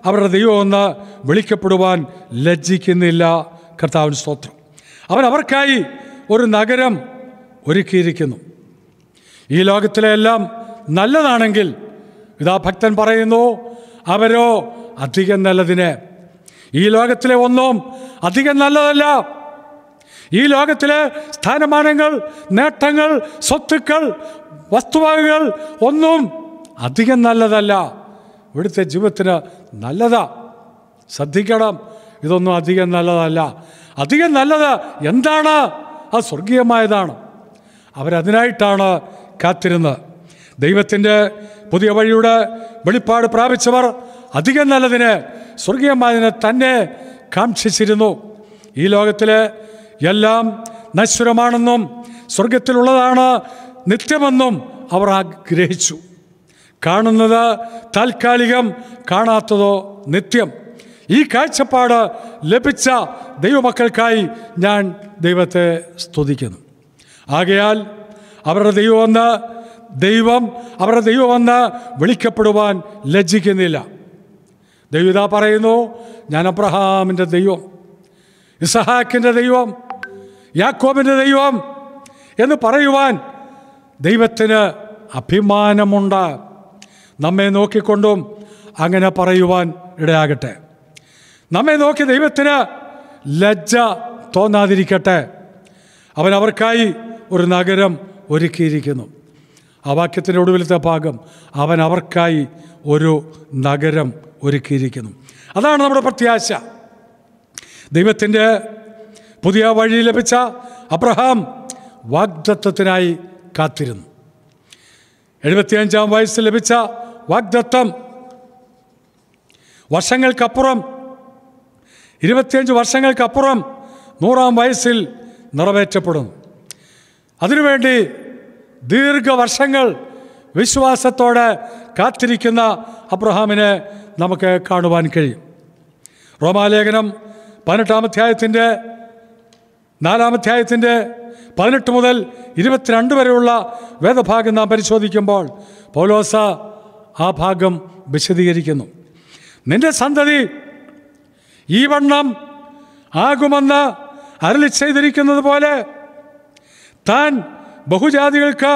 അവരുടെ ദൈവമെന്ന് വിളിക്കപ്പെടുവാൻ ലജ്ജിക്കുന്നില്ല കർത്താവിൻ സ്തോത്രം അവൻ അവർക്കായി ഒരു നഗരം ഒരുക്കിയിരിക്കുന്നു ഈ ലോകത്തിലെ എല്ലാം നല്ലതാണെങ്കിൽ ഇതാ ഭക്തൻ പറയുന്നു അവരോ അധികം നല്ലതിനെ ഈ ലോകത്തിലെ ഒന്നും അധികം നല്ലതല്ല ഈ ലോകത്തിലെ സ്ഥാനമാനങ്ങൾ നേട്ടങ്ങൾ സ്വത്തുക്കൾ വസ്തുവകകൾ ഒന്നും അധികം നല്ലതല്ല ഇവിടുത്തെ ജീവിതത്തിന് നല്ലതാ ശ്രദ്ധിക്കണം ഇതൊന്നും അധികം നല്ലതല്ല അധികം നല്ലത് എന്താണ് അത് സ്വർഗീയമായതാണ് അവരതിനായിട്ടാണ് കാത്തിരുന്നത് ദൈവത്തിൻ്റെ പുതിയ വഴിയുടെ വെളിപ്പാട് പ്രാപിച്ചവർ അധികം നല്ലതിന് സ്വർഗീയമായതിന് തന്നെ കാക്ഷിച്ചിരുന്നു ഈ ലോകത്തിലെ എല്ലാം നശ്വരമാണെന്നും സ്വർഗത്തിലുള്ളതാണ് നിത്യമെന്നും അവർ ആഗ്രഹിച്ചു കാണുന്നത് താൽക്കാലികം കാണാത്തതോ നിത്യം ഈ കാഴ്ചപ്പാട് ലഭിച്ച ദൈവമക്കൾക്കായി ഞാൻ ദൈവത്തെ സ്തുതിക്കുന്നു ആകയാൽ അവരുടെ വന്ന് ദൈവം അവരുടെ വന്ന് വിളിക്കപ്പെടുവാൻ ലജ്ജിക്കുന്നില്ല ദൈവത പറയുന്നു ഞാൻ അബ്രഹാമിൻ്റെ ദൈവം ഇസഹാക്കിൻ്റെ ദൈവം യാക്കോബിൻ്റെ ദൈവം എന്ന് പറയുവാൻ ദൈവത്തിന് അഭിമാനമുണ്ട് നമ്മെ നോക്കിക്കൊണ്ടും അങ്ങനെ പറയുവാൻ ഇടയാകട്ടെ നമ്മെ നോക്കി ദൈവത്തിന് ലജ്ജ തോന്നാതിരിക്കട്ടെ അവൻ അവർക്കായി ഒരു നഗരം ഒരുക്കിയിരിക്കുന്നു ആ വാക്യത്തിൻ്റെ ഒടുവിലത്തെ ഭാഗം അവൻ അവർക്കായി ഒരു നഗരം ഒരുക്കിയിരിക്കുന്നു അതാണ് നമ്മുടെ പ്രത്യാശ ദൈവത്തിൻ്റെ പുതിയ വഴി ലഭിച്ച അബ്രഹാം വാഗ്ദത്വത്തിനായി കാത്തിരുന്നു എഴുപത്തിയഞ്ചാം വയസ്സിൽ ലഭിച്ച വാഗ്ദത്തം വർഷങ്ങൾക്കപ്പുറം ഇരുപത്തിയഞ്ച് വർഷങ്ങൾക്കപ്പുറം നൂറാം വയസ്സിൽ നിറവേറ്റപ്പെടുന്നു അതിനുവേണ്ടി ദീർഘവർഷങ്ങൾ വിശ്വാസത്തോടെ കാത്തിരിക്കുന്ന അബ്രഹാമിനെ നമുക്ക് കാണുവാൻ കഴിയും റോമാലേഖനം പതിനെട്ടാം അധ്യായത്തിൻ്റെ നാലാം അധ്യായത്തിൻ്റെ പതിനെട്ട് മുതൽ ഇരുപത്തിരണ്ട് വരെയുള്ള വേദഭാഗം നാം പരിശോധിക്കുമ്പോൾ പോലോസ ആ ഭാഗം വിശദീകരിക്കുന്നു നിന്റെ സന്തതി ഈ വണ്ണം ആകുമെന്ന് അരളി ചെയ്തിരിക്കുന്നത് പോലെ താൻ ബഹുജാതികൾക്ക്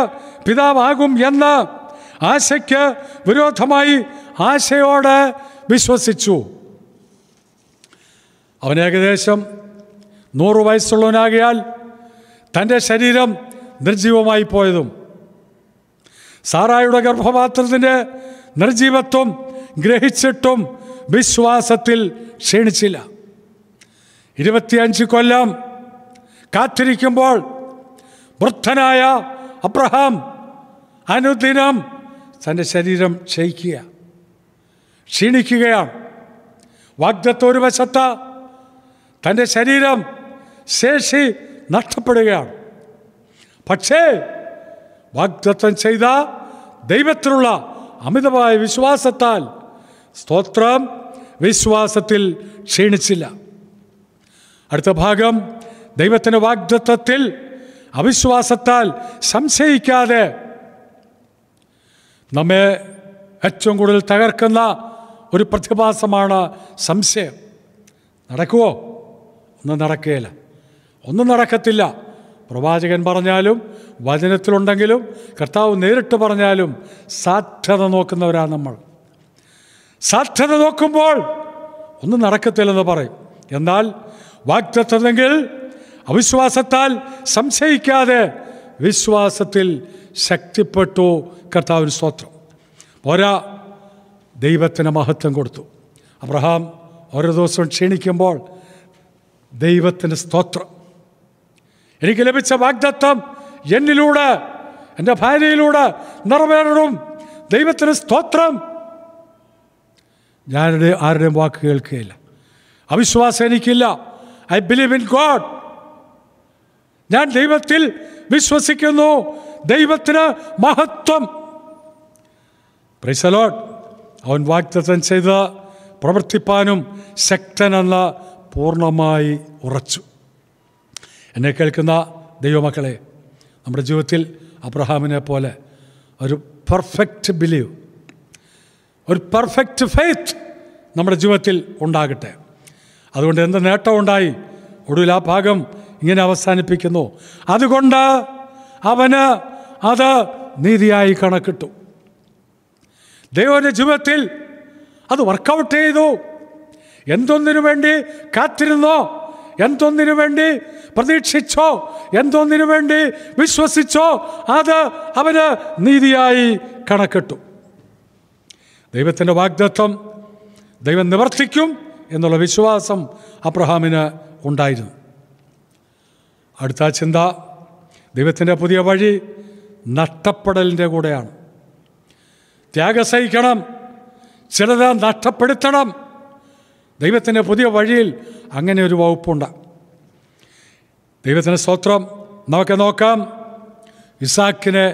പിതാവാകും എന്ന ആശയ്ക്ക് വിരോധമായി ആശയോടെ വിശ്വസിച്ചു അവൻ ഏകദേശം നൂറ് വയസ്സുള്ളവനാകിയാൽ തൻ്റെ ശരീരം നിർജീവമായി പോയതും സാറായുടെ ഗർഭപാത്രത്തിൻ്റെ നിർജീവത്വം ഗ്രഹിച്ചിട്ടും വിശ്വാസത്തിൽ ക്ഷീണിച്ചില്ല ഇരുപത്തിയഞ്ച് കൊല്ലം കാത്തിരിക്കുമ്പോൾ വൃദ്ധനായ അബ്രഹാം അനുദിനം തൻ്റെ ശരീരം ക്ഷയിക്കുക ക്ഷീണിക്കുകയാണ് വാഗ്ദത്ത ഒരു വശത്ത് തൻ്റെ ശരീരം ശേഷി നഷ്ടപ്പെടുകയാണ് പക്ഷേ വാഗ്ദത്തം ചെയ്ത ദൈവത്തിലുള്ള അമിതമായ വിശ്വാസത്താൽ സ്തോത്രം വിശ്വാസത്തിൽ ക്ഷീണിച്ചില്ല അടുത്ത ഭാഗം ദൈവത്തിൻ്റെ വാഗ്ദത്തത്തിൽ അവിശ്വാസത്താൽ സംശയിക്കാതെ നമ്മെ ഏറ്റവും കൂടുതൽ തകർക്കുന്ന ഒരു പ്രതിഭാസമാണ് സംശയം നടക്കുമോ ഒന്നും നടക്കുകയില്ല ഒന്നും നടക്കത്തില്ല പ്രവാചകൻ പറഞ്ഞാലും വചനത്തിലുണ്ടെങ്കിലും കർത്താവ് നേരിട്ട് പറഞ്ഞാലും സാധ്യത നോക്കുന്നവരാണ് നമ്മൾ സാധ്യത നോക്കുമ്പോൾ ഒന്നും നടക്കത്തില്ലെന്ന് പറയും എന്നാൽ വാക്തത്വമെങ്കിൽ അവിശ്വാസത്താൽ സംശയിക്കാതെ വിശ്വാസത്തിൽ ശക്തിപ്പെട്ടു കർത്താവിന് സ്തോത്രം ഒരാ ദൈവത്തിന് മഹത്വം കൊടുത്തു അബ്രഹാം ഓരോ ദിവസവും ക്ഷീണിക്കുമ്പോൾ ദൈവത്തിന് സ്തോത്രം എനിക്ക് ലഭിച്ച വാഗ്ദത്വം എന്നിലൂടെ എൻ്റെ ഭാര്യയിലൂടെ നിറവേറും ദൈവത്തിന് സ്തോത്രം ഞാനുടെ ആരുടെയും വാക്ക് കേൾക്കുകയില്ല അവിശ്വാസം എനിക്കില്ല ഐ ബിലീവ് ഇൻ ഗോഡ് ഞാൻ ദൈവത്തിൽ വിശ്വസിക്കുന്നു ദൈവത്തിന് മഹത്വം പ്രൈസലോട്ട് അവൻ വാഗ്ദത്തം ചെയ്ത് പ്രവർത്തിപ്പാനും ശക്തനെന്ന പൂർണ്ണമായി ഉറച്ചു എന്നെ കേൾക്കുന്ന ദൈവമക്കളെ നമ്മുടെ ജീവിതത്തിൽ അബ്രഹാമിനെ പോലെ ഒരു പെർഫെക്റ്റ് ബിലീവ് ഒരു പെർഫെക്റ്റ് ഫെയ്ത്ത് നമ്മുടെ ജീവിതത്തിൽ ഉണ്ടാകട്ടെ അതുകൊണ്ട് എന്ത് നേട്ടമുണ്ടായി ഒടുവിൽ ആ ഭാഗം ഇങ്ങനെ അവസാനിപ്പിക്കുന്നു അതുകൊണ്ട് അവന് അത് നീതിയായി കണക്കിട്ടു ദൈവൻ്റെ ജീവിതത്തിൽ അത് വർക്കൗട്ട് ചെയ്തു എന്തൊന്നിനു വേണ്ടി കാത്തിരുന്നോ എന്തൊന്നിനു വേണ്ടി പ്രതീക്ഷിച്ചോ എന്തൊന്നിനു വേണ്ടി വിശ്വസിച്ചോ അത് അവന് നീതിയായി കണക്കിട്ടു ദൈവത്തിൻ്റെ വാഗ്ദത്വം ദൈവം നിവർത്തിക്കും എന്നുള്ള വിശ്വാസം അബ്രഹാമിന് ഉണ്ടായിരുന്നു അടുത്ത ചിന്ത ദൈവത്തിൻ്റെ പുതിയ വഴി നഷ്ടപ്പെടലിൻ്റെ കൂടെയാണ് ത്യാഗസഹിക്കണം സഹിക്കണം ചിലത് നഷ്ടപ്പെടുത്തണം ദൈവത്തിൻ്റെ പുതിയ വഴിയിൽ അങ്ങനെ ഒരു വകുപ്പുണ്ട് ദൈവത്തിൻ്റെ സ്തോത്രം നമുക്ക് നോക്കാം ഇസാക്കിന്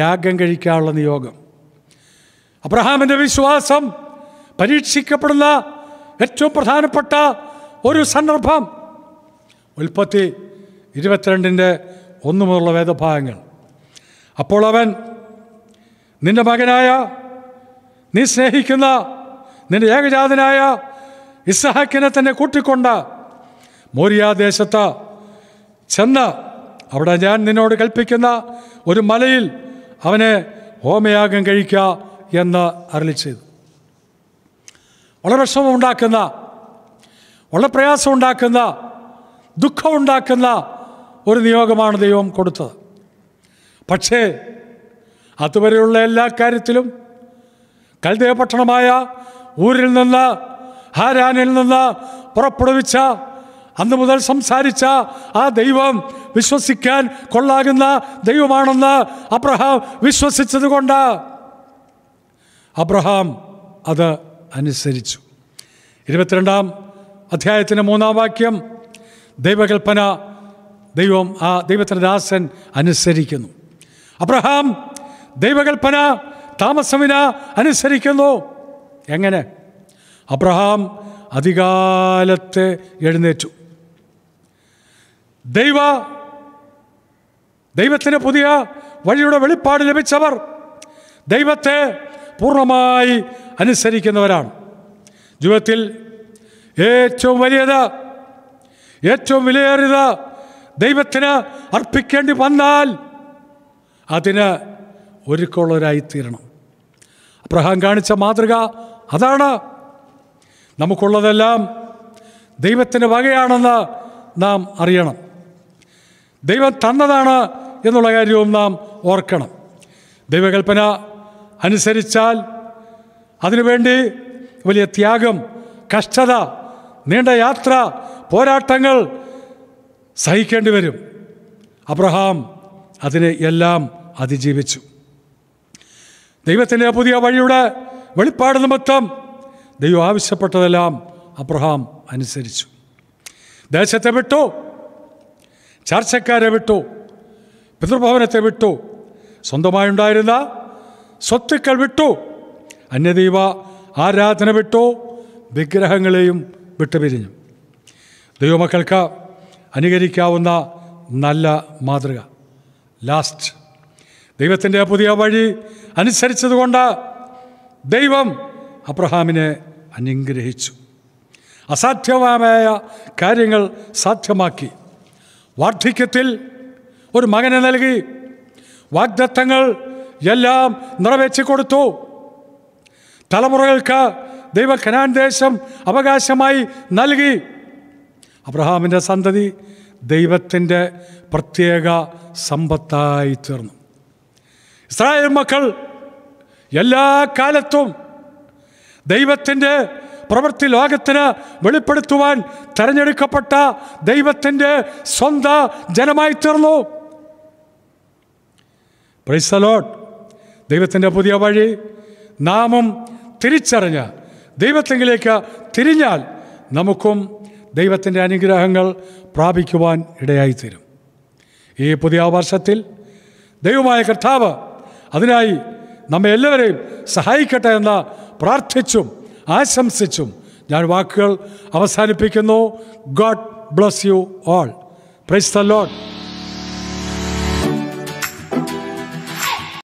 യാഗം കഴിക്കാനുള്ള നിയോഗം അബ്രഹാമിൻ്റെ വിശ്വാസം പരീക്ഷിക്കപ്പെടുന്ന ഏറ്റവും പ്രധാനപ്പെട്ട ഒരു സന്ദർഭം ഉൽപ്പത്തി ഇരുപത്തിരണ്ടിൻ്റെ ഒന്നു മുതലുള്ള വേദഭാഗങ്ങൾ അപ്പോൾ അവൻ നിന്റെ മകനായ നീ സ്നേഹിക്കുന്ന നിന്റെ ഏകജാതനായ ഇസ്സഹാക്കിനെ തന്നെ കൂട്ടിക്കൊണ്ട് മോരിയാദേശത്ത് ചെന്ന് അവിടെ ഞാൻ നിന്നോട് കൽപ്പിക്കുന്ന ഒരു മലയിൽ അവനെ ഹോമയാഗം കഴിക്കുക എന്ന് അരളി ചെയ്തു വളരെ വിഷമമുണ്ടാക്കുന്ന വളരെ പ്രയാസമുണ്ടാക്കുന്ന ദുഃഖമുണ്ടാക്കുന്ന ഒരു നിയോഗമാണ് ദൈവം കൊടുത്തത് പക്ഷേ അതുവരെയുള്ള എല്ലാ കാര്യത്തിലും കൽദേവ പട്ടണമായ ഊരിൽ നിന്ന് ഹാരാനിൽ നിന്ന് പുറപ്പെടുവിച്ച അന്ന് മുതൽ സംസാരിച്ച ആ ദൈവം വിശ്വസിക്കാൻ കൊള്ളാകുന്ന ദൈവമാണെന്ന് അബ്രഹാം വിശ്വസിച്ചതുകൊണ്ട് അബ്രഹാം അത് അനുസരിച്ചു ഇരുപത്തിരണ്ടാം അധ്യായത്തിൻ്റെ മൂന്നാം വാക്യം ദൈവകൽപ്പന ദൈവം ആ ദൈവത്തിൻ്റെ ദാസൻ അനുസരിക്കുന്നു അബ്രഹാം ദൈവകൽപ്പന താമസമിന അനുസരിക്കുന്നു എങ്ങനെ അബ്രഹാം അധികാലത്തെ എഴുന്നേറ്റു ദൈവ ദൈവത്തിന് പുതിയ വഴിയുടെ വെളിപ്പാട് ലഭിച്ചവർ ദൈവത്തെ പൂർണ്ണമായി അനുസരിക്കുന്നവരാണ് ജീവിതത്തിൽ ഏറ്റവും വലിയത് ഏറ്റവും വിലയേറിയത് ദൈവത്തിന് അർപ്പിക്കേണ്ടി വന്നാൽ അതിന് തീരണം അബ്രഹാം കാണിച്ച മാതൃക അതാണ് നമുക്കുള്ളതെല്ലാം ദൈവത്തിന് വകയാണെന്ന് നാം അറിയണം ദൈവം തന്നതാണ് എന്നുള്ള കാര്യവും നാം ഓർക്കണം ദൈവകൽപ്പന അനുസരിച്ചാൽ അതിനുവേണ്ടി വലിയ ത്യാഗം കഷ്ടത നീണ്ട യാത്ര പോരാട്ടങ്ങൾ സഹിക്കേണ്ടി വരും അബ്രഹാം അതിനെ എല്ലാം അതിജീവിച്ചു ദൈവത്തിൻ്റെ പുതിയ വഴിയുടെ വെളിപ്പാട് നിമിത്തം ദൈവം ആവശ്യപ്പെട്ടതെല്ലാം അബ്രഹാം അനുസരിച്ചു ദേശത്തെ വിട്ടു ചർച്ചക്കാരെ വിട്ടു പിതൃഭവനത്തെ വിട്ടു സ്വന്തമായുണ്ടായിരുന്ന സ്വത്തുക്കൾ വിട്ടു അന്യദൈവ ആരാധന വിട്ടു വിഗ്രഹങ്ങളെയും വിട്ടുപിരിഞ്ഞു ദൈവമക്കൾക്ക് അനുകരിക്കാവുന്ന നല്ല മാതൃക ലാസ്റ്റ് ദൈവത്തിൻ്റെ പുതിയ വഴി അനുസരിച്ചതുകൊണ്ട് ദൈവം അബ്രഹാമിനെ അനുഗ്രഹിച്ചു അസാധ്യമായ കാര്യങ്ങൾ സാധ്യമാക്കി വാർദ്ധക്യത്തിൽ ഒരു മകനെ നൽകി വാഗ്ദത്തങ്ങൾ എല്ലാം നിറവേറ്റി കൊടുത്തു തലമുറകൾക്ക് ദൈവ ഖനാൻ ദേശം അവകാശമായി നൽകി അബ്രഹാമിൻ്റെ സന്തതി ദൈവത്തിൻ്റെ പ്രത്യേക സമ്പത്തായി തീർന്നു ഇസ്രായേൽ മക്കൾ എല്ലാ കാലത്തും ദൈവത്തിൻ്റെ പ്രവൃത്തി ലോകത്തിന് വെളിപ്പെടുത്തുവാൻ തെരഞ്ഞെടുക്കപ്പെട്ട ദൈവത്തിൻ്റെ സ്വന്ത ജനമായി തീർന്നു പ്രൈസലോട്ട് ദൈവത്തിൻ്റെ പുതിയ വഴി നാമും തിരിച്ചറിഞ്ഞ് ദൈവത്തെങ്കിലേക്ക് തിരിഞ്ഞാൽ നമുക്കും ദൈവത്തിൻ്റെ അനുഗ്രഹങ്ങൾ പ്രാപിക്കുവാൻ ഇടയായിത്തീരും ഈ പുതിയ വർഷത്തിൽ ദൈവമായ കർത്താവ് അതിനായി നമ്മെ എല്ലാവരെയും സഹായിക്കട്ടെ എന്ന് പ്രാർത്ഥിച്ചും ആശംസിച്ചും ഞാൻ വാക്കുകൾ അവസാനിപ്പിക്കുന്നു God bless you all praise the load